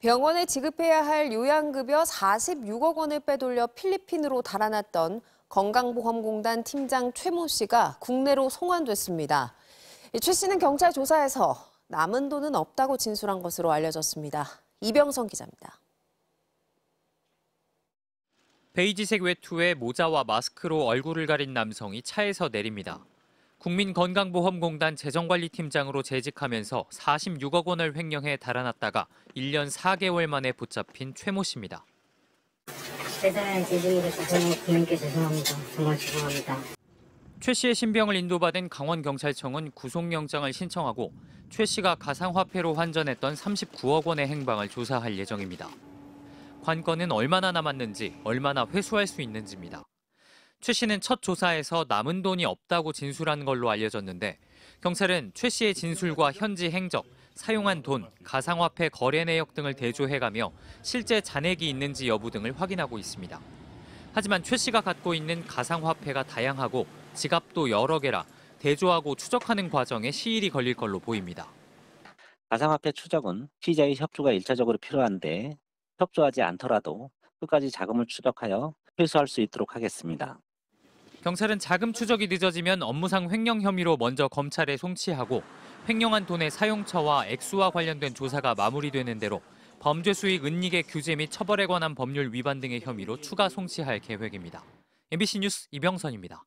병원에 지급해야 할 요양급여 46억 원을 빼돌려 필리핀으로 달아났던 건강보험공단 팀장 최 모 씨가 국내로 송환됐습니다. 최 씨는 경찰 조사에서 남은 돈은 없다고 진술한 것으로 알려졌습니다. 이병성 기자입니다. 베이지색 외투에 모자와 마스크로 얼굴을 가린 남성이 차에서 내립니다. 국민건강보험공단 재정관리팀장으로 재직하면서 46억 원을 횡령해 달아났다가 1년 4개월 만에 붙잡힌 최모 씨입니다. 최 씨의 신병을 인도받은 강원경찰청은 구속영장을 신청하고 최 씨가 가상화폐로 환전했던 39억 원의 행방을 조사할 예정입니다. 관건은 얼마나 남았는지, 얼마나 회수할 수 있는지입니다. 최 씨는 첫 조사에서 남은 돈이 없다고 진술한 걸로 알려졌는데 경찰은 최 씨의 진술과 현지 행적, 사용한 돈, 가상화폐 거래 내역 등을 대조해가며 실제 잔액이 있는지 여부 등을 확인하고 있습니다. 하지만 최 씨가 갖고 있는 가상화폐가 다양하고 지갑도 여러 개라 대조하고 추적하는 과정에 시일이 걸릴 걸로 보입니다. 가상화폐 추적은 피의자의 협조가 일차적으로 필요한데 협조하지 않더라도 끝까지 자금을 추적하여 회수할 수 있도록 하겠습니다. 경찰은 자금 추적이 늦어지면 업무상 횡령 혐의로 먼저 검찰에 송치하고 횡령한 돈의 사용처와 액수와 관련된 조사가 마무리되는 대로 범죄 수익 은닉의 규제 및 처벌에 관한 법률 위반 등의 혐의로 추가 송치할 계획입니다. MBC 뉴스 이병선입니다.